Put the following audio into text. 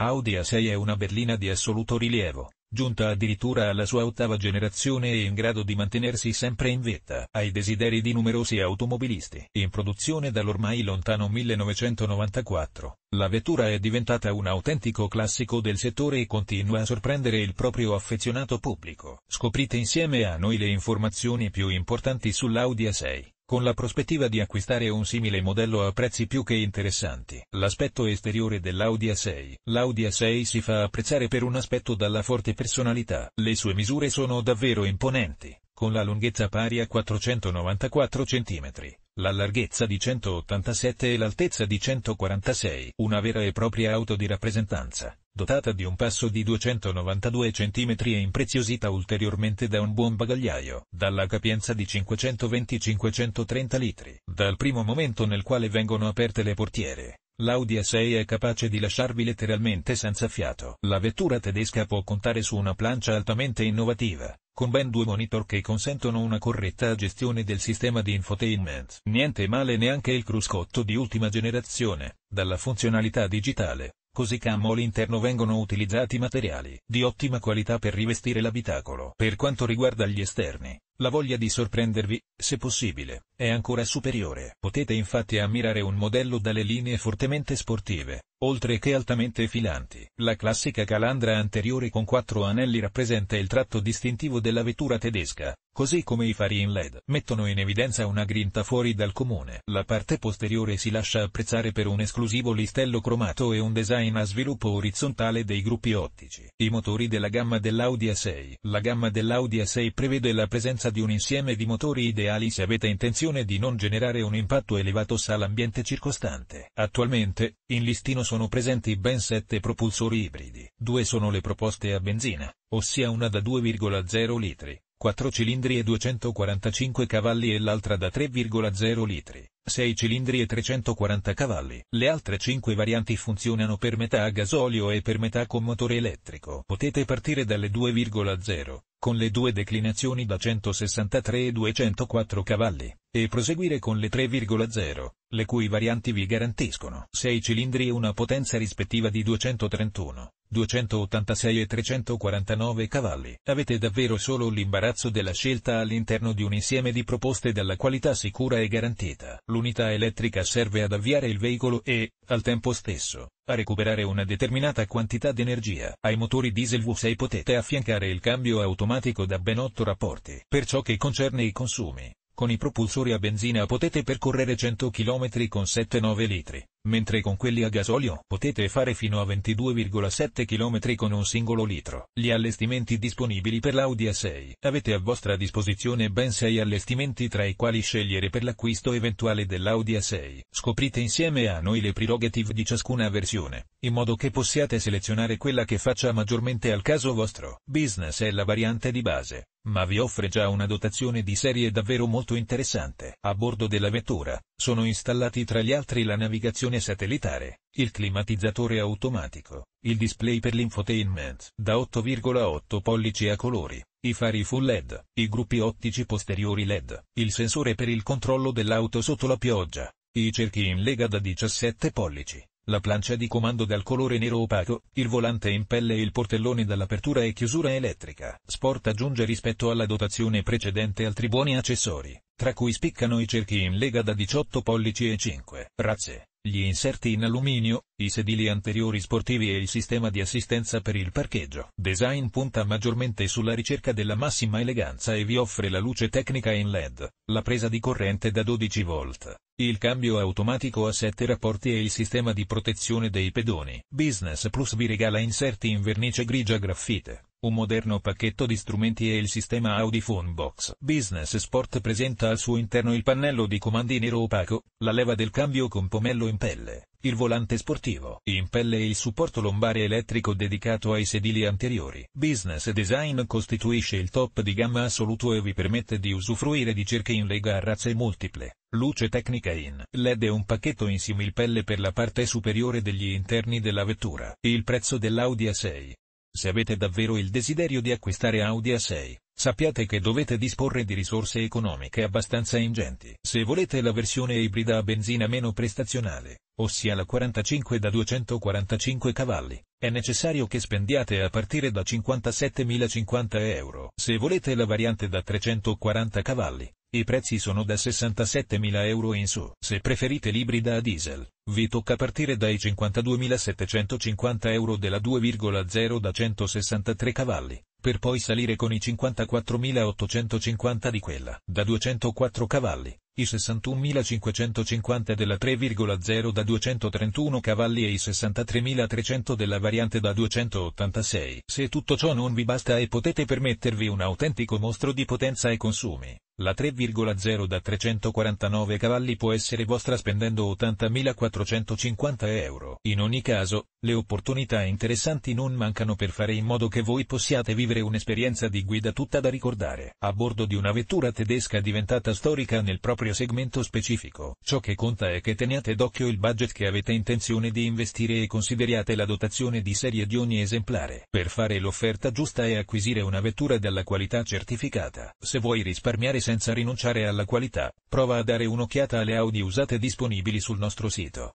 Audi A6 è una berlina di assoluto rilievo, giunta addirittura alla sua ottava generazione e in grado di mantenersi sempre in vetta ai desideri di numerosi automobilisti. In produzione dall'ormai lontano 1994, la vettura è diventata un autentico classico del settore e continua a sorprendere il proprio affezionato pubblico. Scoprite insieme a noi le informazioni più importanti sull'Audi A6 con la prospettiva di acquistare un simile modello a prezzi più che interessanti. L'aspetto esteriore dell'Audi A6. L'Audi A6 si fa apprezzare per un aspetto dalla forte personalità. Le sue misure sono davvero imponenti, con la lunghezza pari a 494 cm, la larghezza di 187 e l'altezza di 146, una vera e propria auto di rappresentanza, dotata di un passo di 292 cm e impreziosita ulteriormente da un buon bagagliaio, dalla capienza di 520-530 litri. Dal primo momento nel quale vengono aperte le portiere, l'Audi A6 è capace di lasciarvi letteralmente senza fiato. La vettura tedesca può contare su una plancia altamente innovativa, con ben due monitor che consentono una corretta gestione del sistema di infotainment. Niente male neanche il cruscotto di ultima generazione, dalla funzionalità digitale, così come all'interno vengono utilizzati materiali di ottima qualità per rivestire l'abitacolo. Per quanto riguarda gli esterni, la voglia di sorprendervi, se possibile, è ancora superiore. Potete infatti ammirare un modello dalle linee fortemente sportive, oltre che altamente filanti. La classica calandra anteriore con quattro anelli rappresenta il tratto distintivo della vettura tedesca, così come i fari in LED mettono in evidenza una grinta fuori dal comune. La parte posteriore si lascia apprezzare per un esclusivo listello cromato e un design a sviluppo orizzontale dei gruppi ottici. I motori della gamma dell'Audi A6 La gamma dell'Audi A6 prevede la presenza di un insieme di motori ideali se avete intenzione funzione di non generare un impatto elevato sull'ambiente circostante. Attualmente, in listino sono presenti ben 7 propulsori ibridi, due sono le proposte a benzina, ossia una da 2,0 litri, 4 cilindri e 245 cavalli e l'altra da 3,0 litri, 6 cilindri e 340 cavalli. Le altre 5 varianti funzionano per metà a gasolio e per metà con motore elettrico. Potete partire dalle 2,0 con le due declinazioni da 163 e 204 cavalli, e proseguire con le 3,0, le cui varianti vi garantiscono 6 cilindri e una potenza rispettiva di 231, 286 e 349 cavalli. Avete davvero solo l'imbarazzo della scelta all'interno di un insieme di proposte dalla qualità sicura e garantita. L'unità elettrica serve ad avviare il veicolo e, al tempo stesso, a recuperare una determinata quantità di energia. Ai motori diesel V6 potete affiancare il cambio automatico da ben 8 rapporti. Per ciò che concerne i consumi, con i propulsori a benzina potete percorrere 100 km con 7-9 litri, mentre con quelli a gasolio potete fare fino a 22,7 km con un singolo litro. Gli allestimenti disponibili per l'Audi A6. Avete a vostra disposizione ben 6 allestimenti tra i quali scegliere per l'acquisto eventuale dell'Audi A6. Scoprite insieme a noi le prerogative di ciascuna versione in modo che possiate selezionare quella che faccia maggiormente al caso vostro. Business è la variante di base, ma vi offre già una dotazione di serie davvero molto interessante. A bordo della vettura, sono installati tra gli altri la navigazione satellitare, il climatizzatore automatico, il display per l'infotainment da 8,8 pollici a colori, i fari full LED, i gruppi ottici posteriori LED, il sensore per il controllo dell'auto sotto la pioggia, i cerchi in lega da 17 pollici, la plancia di comando dal colore nero opaco, il volante in pelle e il portellone dall'apertura e chiusura elettrica. Sport aggiunge rispetto alla dotazione precedente altri buoni accessori, tra cui spiccano i cerchi in lega da 18 pollici e 5 razze, gli inserti in alluminio, i sedili anteriori sportivi e il sistema di assistenza per il parcheggio. Design punta maggiormente sulla ricerca della massima eleganza e vi offre la luce tecnica in LED, la presa di corrente da 12 volt il cambio automatico a 7 rapporti e il sistema di protezione dei pedoni. Business Plus vi regala inserti in vernice grigia graffite, un moderno pacchetto di strumenti e il sistema Audi Phone Box. Business Sport presenta al suo interno il pannello di comandi nero opaco, la leva del cambio con pomello in pelle, il volante sportivo in pelle il supporto lombare elettrico dedicato ai sedili anteriori. Business Design costituisce il top di gamma assoluto e vi permette di usufruire di cerche in lega a razze multiple. Luce tecnica in LED e un pacchetto in similpelle per la parte superiore degli interni della vettura. Il prezzo dell'Audi A6. Se avete davvero il desiderio di acquistare Audi A6, Sappiate che dovete disporre di risorse economiche abbastanza ingenti. Se volete la versione ibrida a benzina meno prestazionale, ossia la 45 da 245 cavalli, è necessario che spendiate a partire da 57.050 euro. Se volete la variante da 340 cavalli, i prezzi sono da 67.000 euro in su. Se preferite l'ibrida a diesel, vi tocca partire dai 52.750 euro della 2,0 da 163 cavalli, per poi salire con i 54.850 di quella, da 204 cavalli, i 61.550 della 3,0 da 231 cavalli e i 63.300 della variante da 286. Se tutto ciò non vi basta e potete permettervi un autentico mostro di potenza e consumi, la 3,0 da 349 cavalli può essere vostra spendendo 80.450 euro. In ogni caso, le opportunità interessanti non mancano per fare in modo che voi possiate vivere un'esperienza di guida tutta da ricordare, a bordo di una vettura tedesca diventata storica nel proprio segmento specifico. Ciò che conta è che teniate d'occhio il budget che avete intenzione di investire e consideriate la dotazione di serie di ogni esemplare, per fare l'offerta giusta e acquisire una vettura dalla qualità certificata. Se vuoi risparmiare senza rinunciare alla qualità, prova a dare un'occhiata alle audio usate disponibili sul nostro sito.